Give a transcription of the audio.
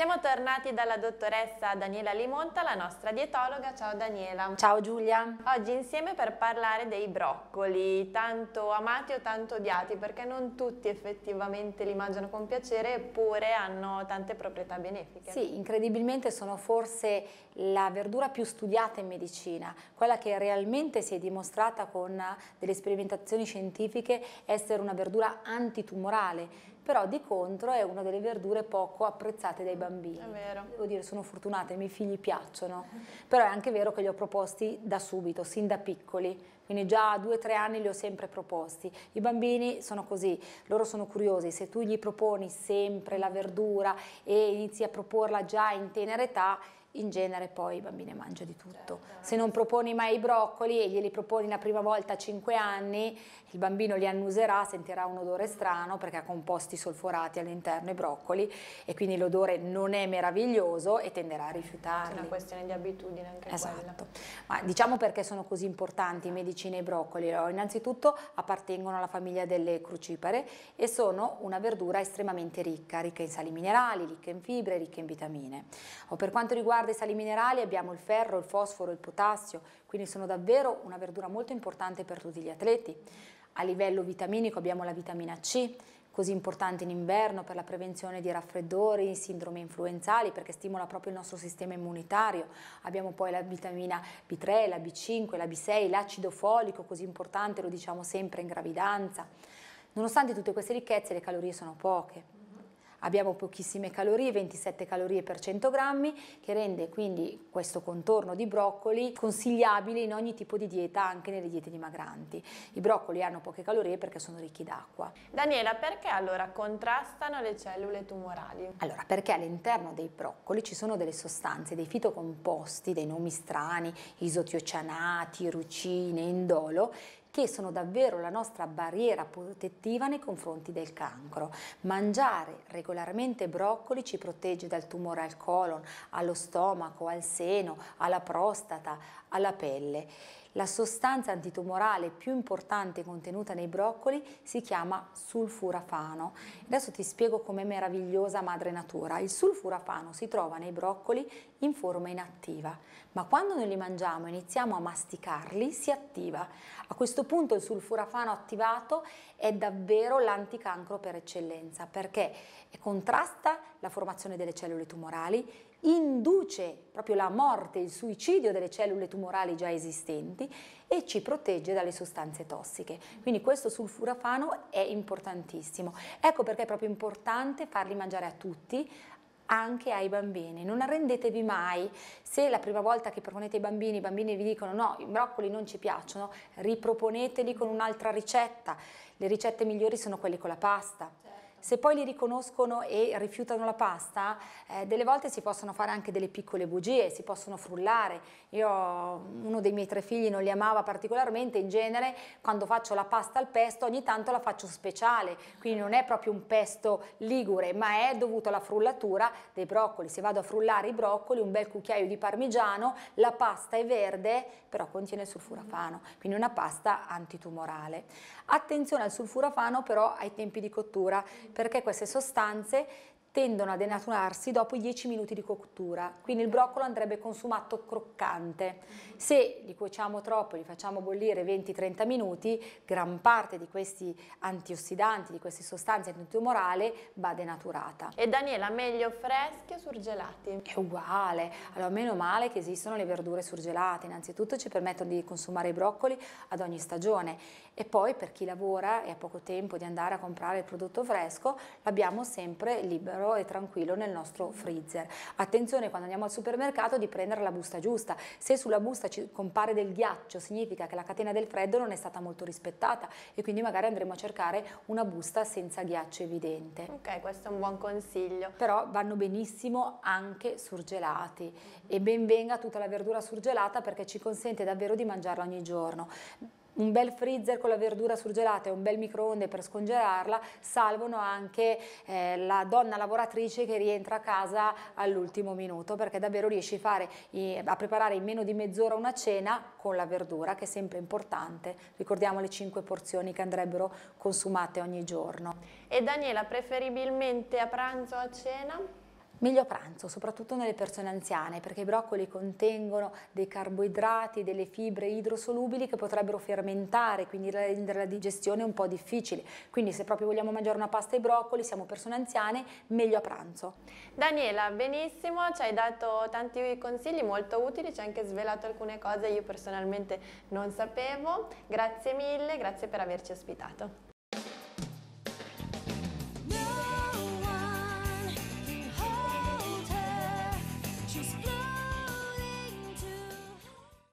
Siamo tornati dalla dottoressa Daniela Limonta, la nostra dietologa. Ciao Daniela. Ciao Giulia. Oggi insieme per parlare dei broccoli, tanto amati o tanto odiati, perché non tutti effettivamente li mangiano con piacere, eppure hanno tante proprietà benefiche. Sì, incredibilmente sono forse la verdura più studiata in medicina, quella che realmente si è dimostrata con delle sperimentazioni scientifiche essere una verdura antitumorale però di contro è una delle verdure poco apprezzate dai bambini. È vero. Devo dire, sono fortunata, i miei figli piacciono, però è anche vero che li ho proposti da subito, sin da piccoli, quindi già a due o tre anni li ho sempre proposti. I bambini sono così, loro sono curiosi, se tu gli proponi sempre la verdura e inizi a proporla già in tenera età, in genere poi i bambini mangiano di tutto. Certo. Se non proponi mai i broccoli e glieli proponi la prima volta a 5 anni, il bambino li annuserà, sentirà un odore strano perché ha composti solforati all'interno i broccoli e quindi l'odore non è meraviglioso e tenderà a rifiutarli. È una questione di abitudine anche esatto. Esatto. Ma diciamo perché sono così importanti i medicine e i broccoli. Innanzitutto appartengono alla famiglia delle crucipare e sono una verdura estremamente ricca, ricca in sali minerali, ricca in fibre, ricca in vitamine. O per quanto riguarda riguarda i sali minerali abbiamo il ferro, il fosforo, il potassio, quindi sono davvero una verdura molto importante per tutti gli atleti. A livello vitaminico abbiamo la vitamina C, così importante in inverno per la prevenzione di raffreddori, sindrome influenzali, perché stimola proprio il nostro sistema immunitario. Abbiamo poi la vitamina B3, la B5, la B6, l'acido folico, così importante, lo diciamo sempre in gravidanza. Nonostante tutte queste ricchezze, le calorie sono poche abbiamo pochissime calorie, 27 calorie per 100 grammi, che rende quindi questo contorno di broccoli consigliabile in ogni tipo di dieta, anche nelle diete dimagranti. I broccoli hanno poche calorie perché sono ricchi d'acqua. Daniela, perché allora contrastano le cellule tumorali? Allora, perché all'interno dei broccoli ci sono delle sostanze, dei fitocomposti, dei nomi strani, isotiocianati, rucine, indolo, che sono davvero la nostra barriera protettiva nei confronti del cancro. Mangiare regolarmente broccoli ci protegge dal tumore al colon, allo stomaco, al seno, alla prostata, alla pelle. La sostanza antitumorale più importante contenuta nei broccoli si chiama sulfurafano. Adesso ti spiego com'è meravigliosa madre natura. Il sulfurafano si trova nei broccoli in forma inattiva, ma quando noi li mangiamo e iniziamo a masticarli si attiva. A questo punto il sulfurafano attivato è davvero l'anticancro per eccellenza perché contrasta la formazione delle cellule tumorali, induce proprio la morte, il suicidio delle cellule tumorali già esistenti e ci protegge dalle sostanze tossiche. Quindi questo sulfurafano è importantissimo. Ecco perché è proprio importante farli mangiare a tutti, anche ai bambini. Non arrendetevi mai se la prima volta che proponete ai bambini, i bambini vi dicono no, i broccoli non ci piacciono, riproponeteli con un'altra ricetta. Le ricette migliori sono quelle con la pasta. Certo Certo. se poi li riconoscono e rifiutano la pasta, eh, delle volte si possono fare anche delle piccole bugie, si possono frullare. Io, uno dei miei tre figli non li amava particolarmente, in genere quando faccio la pasta al pesto ogni tanto la faccio speciale, quindi non è proprio un pesto ligure, ma è dovuto alla frullatura dei broccoli. Se vado a frullare i broccoli, un bel cucchiaio di parmigiano, la pasta è verde, però contiene il sulfurafano, quindi una pasta antitumorale. Attenzione al sulfurafano però ai tempi di cottura, perché queste sostanze tendono a denaturarsi dopo i 10 minuti di cottura, quindi il broccolo andrebbe consumato croccante. Mhm. Se li cuociamo troppo, li facciamo bollire 20-30 minuti, gran parte di questi antiossidanti, di queste sostanze antitumorali va denaturata. E Daniela, meglio freschi o surgelati? È uguale, allora meno male che esistono le verdure surgelate, innanzitutto ci permettono di consumare i broccoli ad ogni stagione e poi per chi lavora e ha poco tempo di andare a comprare il prodotto fresco, l'abbiamo sempre libero libero e tranquillo nel nostro freezer. Attenzione quando andiamo al supermercato di prendere la busta giusta. Se sulla busta ci compare del ghiaccio significa che la catena del freddo non è stata molto rispettata e quindi magari andremo a cercare una busta senza ghiaccio evidente. Ok, questo è un buon consiglio. Però vanno benissimo anche surgelati e ben venga tutta la verdura surgelata perché ci consente davvero di mangiarla ogni giorno un bel freezer con la verdura surgelata e un bel microonde per scongelarla salvano anche eh, la donna lavoratrice che rientra a casa all'ultimo minuto perché davvero riesci a, fare, a preparare in meno di mezz'ora una cena con la verdura che è sempre importante. Ricordiamo le 5 porzioni che andrebbero consumate ogni giorno. E Daniela, preferibilmente a pranzo o a cena? Meglio a pranzo, soprattutto nelle persone anziane, perché i broccoli contengono dei carboidrati, delle fibre idrosolubili che potrebbero fermentare, quindi rendere la digestione un po' difficile. Quindi se proprio vogliamo mangiare una pasta ai broccoli, siamo persone anziane, meglio a pranzo. Daniela, benissimo, ci hai dato tanti consigli molto utili, ci hai anche svelato alcune cose che io personalmente non sapevo. Grazie mille, grazie per averci ospitato.